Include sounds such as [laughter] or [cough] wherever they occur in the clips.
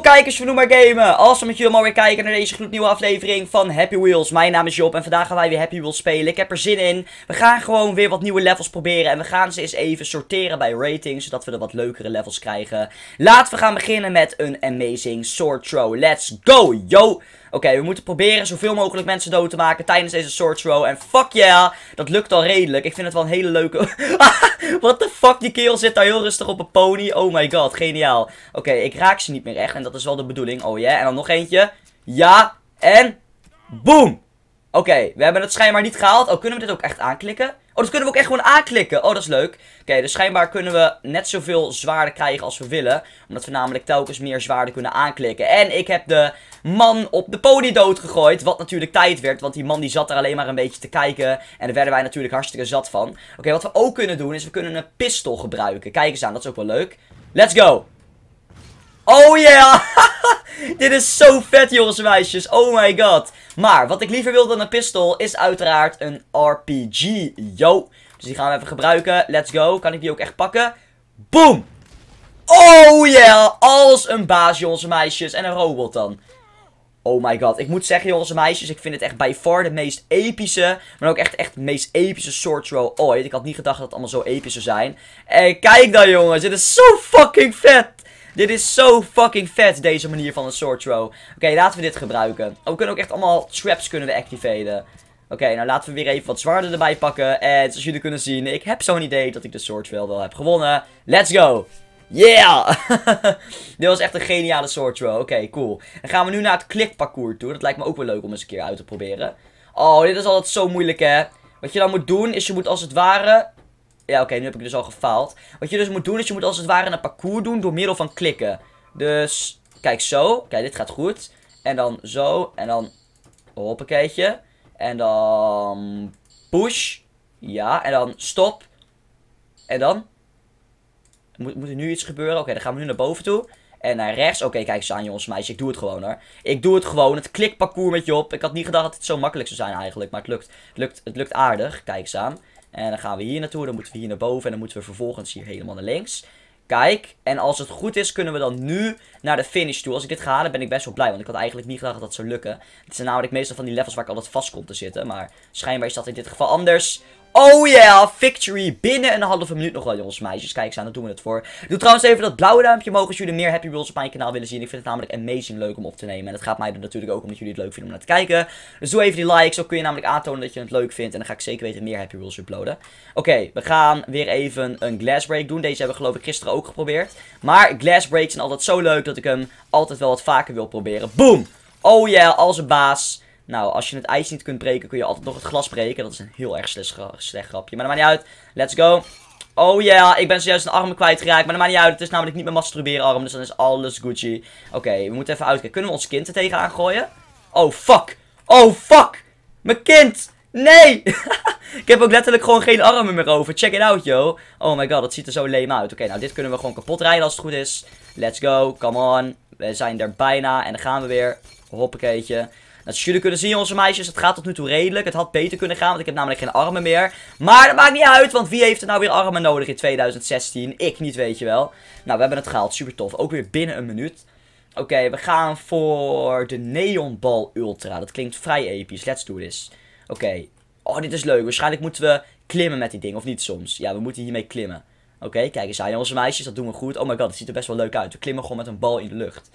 kijkers van Noem maar Gamen, we dat jullie allemaal weer kijken naar deze gloednieuwe aflevering van Happy Wheels. Mijn naam is Job en vandaag gaan wij weer Happy Wheels spelen. Ik heb er zin in. We gaan gewoon weer wat nieuwe levels proberen en we gaan ze eens even sorteren bij ratings, zodat we er wat leukere levels krijgen. Laten we gaan beginnen met een amazing sword throw. Let's go, yo! Oké, we moeten proberen zoveel mogelijk mensen dood te maken tijdens deze sword throw. En fuck yeah, dat lukt al redelijk. Ik vind het wel een hele leuke... [laughs] What the fuck, die kerel zit daar heel rustig op een pony. Oh my god, geniaal. Oké, ik raak ze niet meer echt en dat is wel de bedoeling. Oh ja, yeah. en dan nog eentje. Ja, en... Boom! Oké, we hebben het schijnbaar niet gehaald. Oh, kunnen we dit ook echt aanklikken? Oh, dat kunnen we ook echt gewoon aanklikken. Oh, dat is leuk. Oké, dus schijnbaar kunnen we net zoveel zwaarden krijgen als we willen. Omdat we namelijk telkens meer zwaarden kunnen aanklikken. En ik heb de man op de pony doodgegooid. Wat natuurlijk tijd werd, want die man die zat er alleen maar een beetje te kijken. En daar werden wij natuurlijk hartstikke zat van. Oké, wat we ook kunnen doen is we kunnen een pistol gebruiken. Kijk eens aan, dat is ook wel leuk. Let's go! Oh ja! [laughs] Dit is zo vet, jongens en meisjes. Oh my god. Maar wat ik liever wil dan een pistool is uiteraard een RPG. Yo. Dus die gaan we even gebruiken. Let's go. Kan ik die ook echt pakken? Boom. Oh yeah. Als een baas, jongens en meisjes. En een robot dan. Oh my god. Ik moet zeggen, jongens en meisjes, ik vind het echt bij far de meest epische, maar ook echt, echt de meest epische sword throw ooit. Ik had niet gedacht dat het allemaal zo episch zou zijn. En kijk dan, jongens. Dit is zo fucking vet. Dit is zo fucking vet, deze manier van een sword throw. Oké, laten we dit gebruiken. Oh, we kunnen ook echt allemaal traps kunnen we activeren. Oké, nou laten we weer even wat zwaarder erbij pakken. En zoals jullie kunnen zien, ik heb zo'n idee dat ik de sword throw wel heb gewonnen. Let's go! Yeah! [laughs] Dit was echt een geniale sword throw. Oké, cool. Dan gaan we nu naar het klikparcours toe. Dat lijkt me ook wel leuk om eens een keer uit te proberen. Oh, dit is altijd zo moeilijk, hè? Wat je dan moet doen, is je moet als het ware ja, oké, nu heb ik dus al gefaald. Wat je dus moet doen, is je moet als het ware een parcours doen door middel van klikken. Dus, kijk zo. Kijk, dit gaat goed. En dan zo. En dan, hoppakeetje. En dan push. Ja, en dan stop. En dan? Moet, moet er nu iets gebeuren? Oké, dan gaan we nu naar boven toe. En naar rechts. Oké, kijk eens aan jongens, meisje. Ik doe het gewoon hoor. Ik doe het gewoon. Het klikparcours met je op. Ik had niet gedacht dat het zo makkelijk zou zijn eigenlijk. Maar het lukt, het lukt, het lukt aardig. Kijk eens aan. En dan gaan we hier naartoe. Dan moeten we hier naar boven. En dan moeten we vervolgens hier helemaal naar links. Kijk. En als het goed is, kunnen we dan nu naar de finish toe. Als ik dit ga halen, ben ik best wel blij. Want ik had eigenlijk niet gedacht dat dat zou lukken. Het zijn namelijk meestal van die levels waar ik altijd vast kom te zitten. Maar schijnbaar is dat in dit geval anders. Oh yeah, victory. Binnen een halve minuut nog wel, jongens meisjes. Kijk eens aan, daar doen we het voor. doe trouwens even dat blauwe duimpje omhoog als jullie meer Happy Wheels op mijn kanaal willen zien. Ik vind het namelijk amazing leuk om op te nemen. En het gaat mij er natuurlijk ook om dat jullie het leuk vinden om naar te kijken. Dus doe even die likes, zo kun je namelijk aantonen dat je het leuk vindt. En dan ga ik zeker weten meer Happy Wheels uploaden. Oké, we gaan weer even een glass break doen. Deze hebben we geloof ik gisteren ook geprobeerd. Maar glass breaks zijn altijd zo leuk dat ik hem altijd wel wat vaker wil proberen. Boom! Oh yeah, als een baas. Nou, als je het ijs niet kunt breken, kun je altijd nog het glas breken. Dat is een heel erg slecht, grapje. Maar dat maakt niet uit. Let's go. Oh ja, ik ben zojuist een arm kwijtgeraakt. Maar dat maakt niet uit. Het is namelijk niet mijn masturberen Dus dan is alles Gucci. Oké, we moeten even uitkijken. Kunnen we ons kind er tegenaan gooien? Oh, fuck. Oh, fuck. Mijn kind. Nee. [laughs] ik heb ook letterlijk gewoon geen armen meer over. Check it out, yo. Oh my god, dat ziet er zo leem uit. Oké, nou dit kunnen we gewoon kapot rijden als het goed is. Let's go. Come on. We zijn er bijna. En dan gaan we weer. Hoppakeetje. Dat jullie kunnen zien, onze meisjes. Het gaat tot nu toe redelijk. Het had beter kunnen gaan, want ik heb namelijk geen armen meer. Maar dat maakt niet uit, want wie heeft er nou weer armen nodig in 2016? Ik niet, weet je wel. Nou, we hebben het gehaald. Super tof. Ook weer binnen een minuut. Oké, we gaan voor de Neonbal Ultra. Dat klinkt vrij episch. Let's do this. Oké. Oh, dit is leuk. Waarschijnlijk moeten we klimmen met die ding. Of niet soms. Ja, we moeten hiermee klimmen. Oké, kijk eens aan. onze meisjes, dat doen we goed. Oh my god, het ziet er best wel leuk uit. We klimmen gewoon met een bal in de lucht.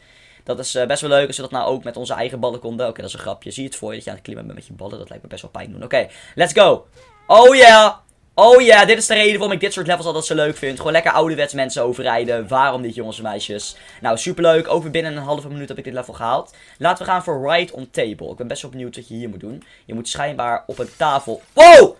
Dat is eh, best wel leuk als we dat nou ook met onze eigen ballen konden. Oké, dat is een grapje. Zie je het voor je dat je aan het klimmen bent met je ballen? Dat lijkt me best wel pijn doen. Oké, let's go. Oh ja Oh ja, dit is de reden waarom ik dit soort levels altijd zo leuk vind. Gewoon lekker ouderwets mensen overrijden. Waarom niet, jongens en meisjes? Nou, superleuk. Over binnen een halve minuut heb ik dit level gehaald. Laten we gaan voor Ride on Table. Ik ben best wel benieuwd wat je hier moet doen. Je moet schijnbaar op een tafel... Wow!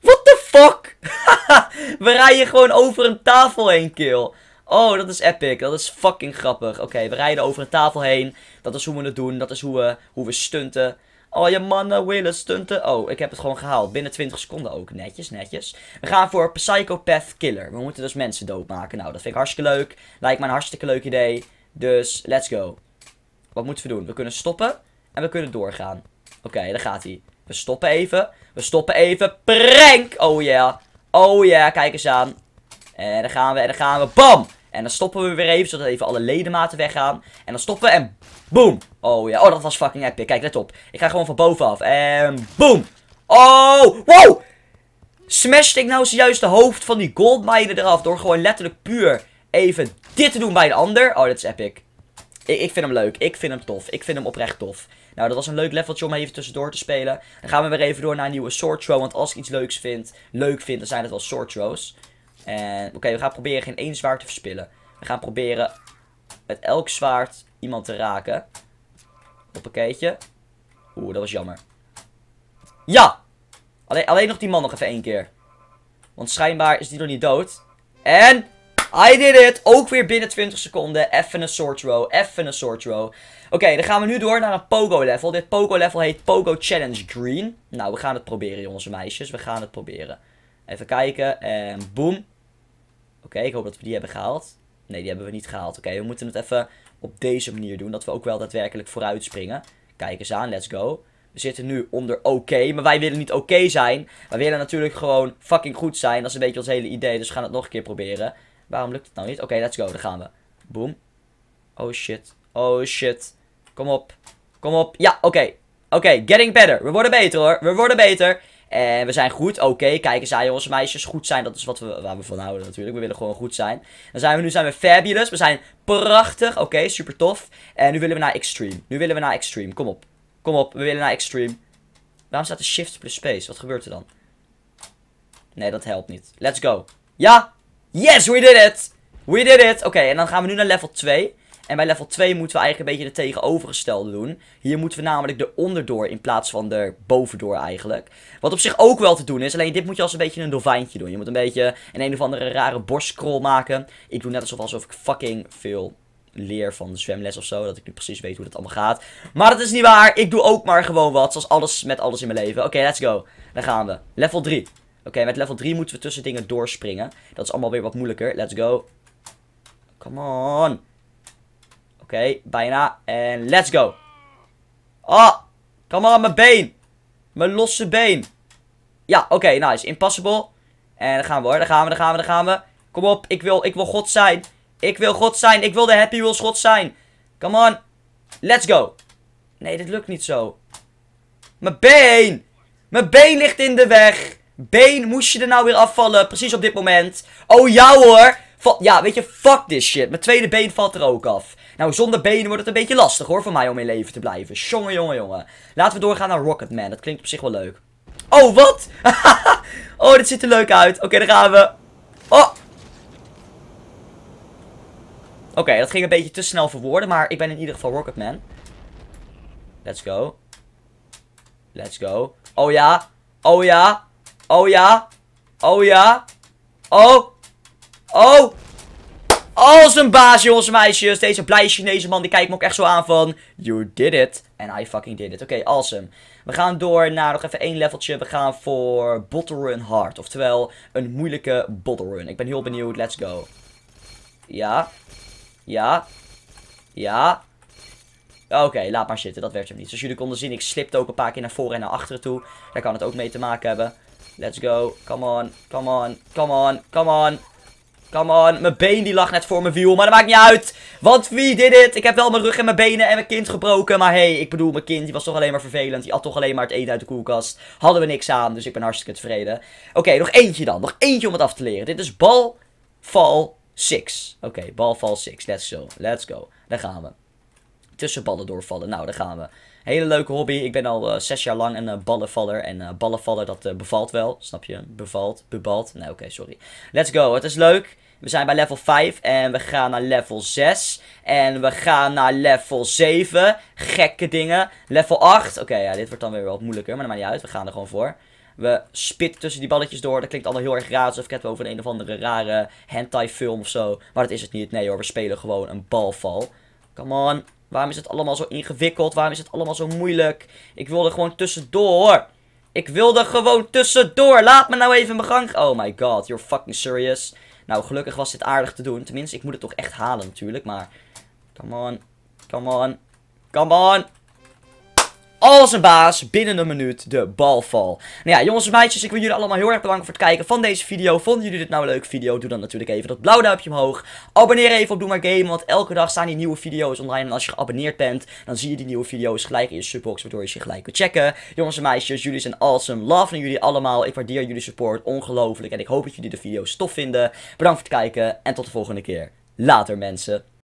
What the fuck? [laughs] we rijden gewoon over een tafel heen, kill. Oh, dat is epic. Dat is fucking grappig. Oké, we rijden over een tafel heen. Dat is hoe we het doen. Dat is hoe we, hoe we stunten. Oh, je mannen willen stunten. Oh, ik heb het gewoon gehaald. Binnen 20 seconden ook. Netjes, netjes. We gaan voor Psychopath Killer. We moeten dus mensen doodmaken. Nou, dat vind ik hartstikke leuk. Lijkt me een hartstikke leuk idee. Dus, let's go. Wat moeten we doen? We kunnen stoppen. En we kunnen doorgaan. Oké, okay, daar gaat hij. We stoppen even. We stoppen even. Prank! Oh ja. Yeah. Oh ja, yeah. kijk eens aan. En daar gaan we, en daar gaan we. Bam! En dan stoppen we weer even, zodat even alle ledematen weggaan. En dan stoppen we en boom. Oh ja, oh dat was fucking epic. Kijk, let op. Ik ga gewoon van bovenaf. En boom. Oh, wow. Smashed ik nou zojuist de hoofd van die goldmijnen eraf. Door gewoon letterlijk puur even dit te doen bij een ander. Oh, dat is epic. Ik, ik, vind hem leuk. Ik vind hem tof. Ik vind hem oprecht tof. Nou, dat was een leuk leveltje om even tussendoor te spelen. Dan gaan we weer even door naar een nieuwe sword throw. Want als ik iets leuks vind, leuk vind, dan zijn het wel sword throws. En oké, we gaan proberen geen één zwaard te verspillen. We gaan proberen met elk zwaard iemand te raken. Hoppakeetje. Oeh, dat was jammer. Ja! Alleen, alleen nog die man nog even één keer. Want schijnbaar is die nog niet dood. En... I did it! Ook weer binnen 20 seconden. Even een sword row. Even een sword row. Oké, dan gaan we nu door naar een pogo level. Dit pogo level heet Pogo Challenge Green. Nou, we gaan het proberen jongens en meisjes. We gaan het proberen. Even kijken. En boom. Oké, ik hoop dat we die hebben gehaald. Nee, die hebben we niet gehaald. Oké, we moeten het even op deze manier doen. Dat we ook wel daadwerkelijk vooruit springen. Kijk eens aan, let's go. We zitten nu onder oké. maar wij willen niet oké zijn. Wij willen natuurlijk gewoon fucking goed zijn. Dat is een beetje ons hele idee. Dus we gaan het nog een keer proberen. Waarom lukt het nou niet? Oké, let's go. Daar gaan we. Boom. Oh shit. Oh shit. Kom op. Kom op. Ja, oké. Oké, getting better. We worden beter hoor. We worden beter. En we zijn goed, oké, kijken zij jongens en meisjes. Goed zijn, dat is wat we, waar we van houden natuurlijk. We willen gewoon goed zijn. Dan zijn we nu zijn we fabulous. We zijn prachtig, oké, okay, super tof. En nu willen we naar extreme. Nu willen we naar extreme, kom op. Kom op, we willen naar extreme. Waarom staat de shift plus space? Wat gebeurt er dan? Nee, dat helpt niet. Let's go. Ja! Yes, we did it! We did it! Oké, en dan gaan we nu naar level 2. En bij level 2 moeten we eigenlijk een beetje de tegenovergestelde doen. Hier moeten we namelijk de onderdoor in plaats van de bovendoor eigenlijk. Wat op zich ook wel te doen is, alleen dit moet je als een beetje een dolfijntje doen. Je moet een beetje een een of andere rare borstscroll maken. Ik doe net alsof, alsof ik fucking veel leer van de zwemles of zo. Dat ik nu precies weet hoe dat allemaal gaat. Maar dat is niet waar. Ik doe ook maar gewoon wat. Zoals alles met alles in mijn leven. Oké, let's go. Daar gaan we. Level 3. Oké, met level 3 moeten we tussen dingen doorspringen. Dat is allemaal weer wat moeilijker. Let's go. Come on. Oké, bijna. En let's go. Oh, kom maar mijn been. Mijn losse been. Ja, oké, nice. Impossible. En daar gaan we hoor, daar gaan we, daar gaan we, daar gaan we. Kom op, ik wil, ik wil God zijn. Ik wil God zijn, ik wil de Happy Wheels God zijn. Come on. Let's go. Nee, dit lukt niet zo. Mijn been. Mijn been ligt in de weg. Been, moest je er nou weer afvallen? Precies op dit moment. Oh ja hoor ja, weet je, fuck this shit. Mijn tweede been valt er ook af. Nou, zonder benen wordt het een beetje lastig hoor, voor mij om in leven te blijven. Jongen, jongen, jongen. Laten we doorgaan naar Rocketman. Dat klinkt op zich wel leuk. Oh, wat? [laughs] oh, dit ziet er leuk uit. Oké, daar gaan we. Oh! Oké, dat ging een beetje te snel voor woorden, maar ik ben in ieder geval Rocketman. Let's go. Let's go. Oh ja. Oh ja. Oh ja. Oh ja. Oh. Oh! Als een baas, jongens en meisjes. Deze blije Chinese man, die kijkt me ook echt zo aan van... You did it. And I fucking did it. Oké, awesome. We gaan door naar nog even één leveltje. We gaan voor Bottle Run Hard. Oftewel, een moeilijke Bottle Run. Ik ben heel benieuwd. Let's go. Ja. Ja. Ja. Oké, laat maar zitten. Dat werd hem niet. Zoals jullie konden zien, ik slipte ook een paar keer naar voren en naar achteren toe. Daar kan het ook mee te maken hebben. Let's go. Come on. Come on. Come on. Come on. Come on. Mijn been die lag net voor mijn wiel. Maar dat maakt niet uit. Want wie did it? Ik heb wel mijn rug en mijn benen en mijn kind gebroken. Maar hey, ik bedoel, mijn kind die was toch alleen maar vervelend. Die had toch alleen maar het eten uit de koelkast. Hadden we niks aan. Dus ik ben hartstikke tevreden. Oké, nog eentje dan. Nog eentje om het af te leren. Dit is bal, val, 6. Oké, okay, bal, val, 6. Let's go. Let's go. Daar gaan we tussenballen doorvallen. Nou, daar gaan we. Hele leuke hobby. Ik ben al eh, zes jaar lang een eh, ballenvaller. En uh, ballenvaller, dat bevalt wel. Snap je? Bevalt, bebalt. Nee, oké, sorry. Let's go. Het is leuk. We zijn bij level 5 en we gaan naar level 6. En we gaan naar level 7. Gekke dingen. Level 8. Oké, ja, dit wordt dan weer wat moeilijker, maar dat maakt niet uit. We gaan er gewoon voor. We spitten tussen die balletjes door. Dat klinkt allemaal heel erg raar. Alsof ik het over een of andere rare hentai film of zo. Maar dat is het niet. Nee hoor, we spelen gewoon een balval. Come on. Waarom is het allemaal zo ingewikkeld? Waarom is het allemaal zo moeilijk? Ik wilde gewoon tussendoor. Ik wilde gewoon tussendoor. Laat me nou even mijn gang. Oh my god, you're fucking serious. Nou, gelukkig was dit aardig te doen. Tenminste, ik moet het toch echt halen natuurlijk. Maar, come on. Come on. Come on als een baas binnen een minuut de balval. Nou ja, jongens en meisjes, ik wil jullie allemaal heel erg bedanken voor het kijken van deze video. Vonden jullie dit nou een leuke video? Doe dan natuurlijk even dat blauw duimpje omhoog. Abonneer even op Doe Maar Game, want elke dag staan die nieuwe video's online. En als je geabonneerd bent, dan zie je die nieuwe video's gelijk in je subbox, waardoor je ze gelijk kunt checken. Jongens en meisjes, jullie zijn awesome. Love naar jullie allemaal. Ik waardeer jullie support ongelooflijk. En ik hoop dat jullie de video's tof vinden. Bedankt voor het kijken en tot de volgende keer. Later mensen.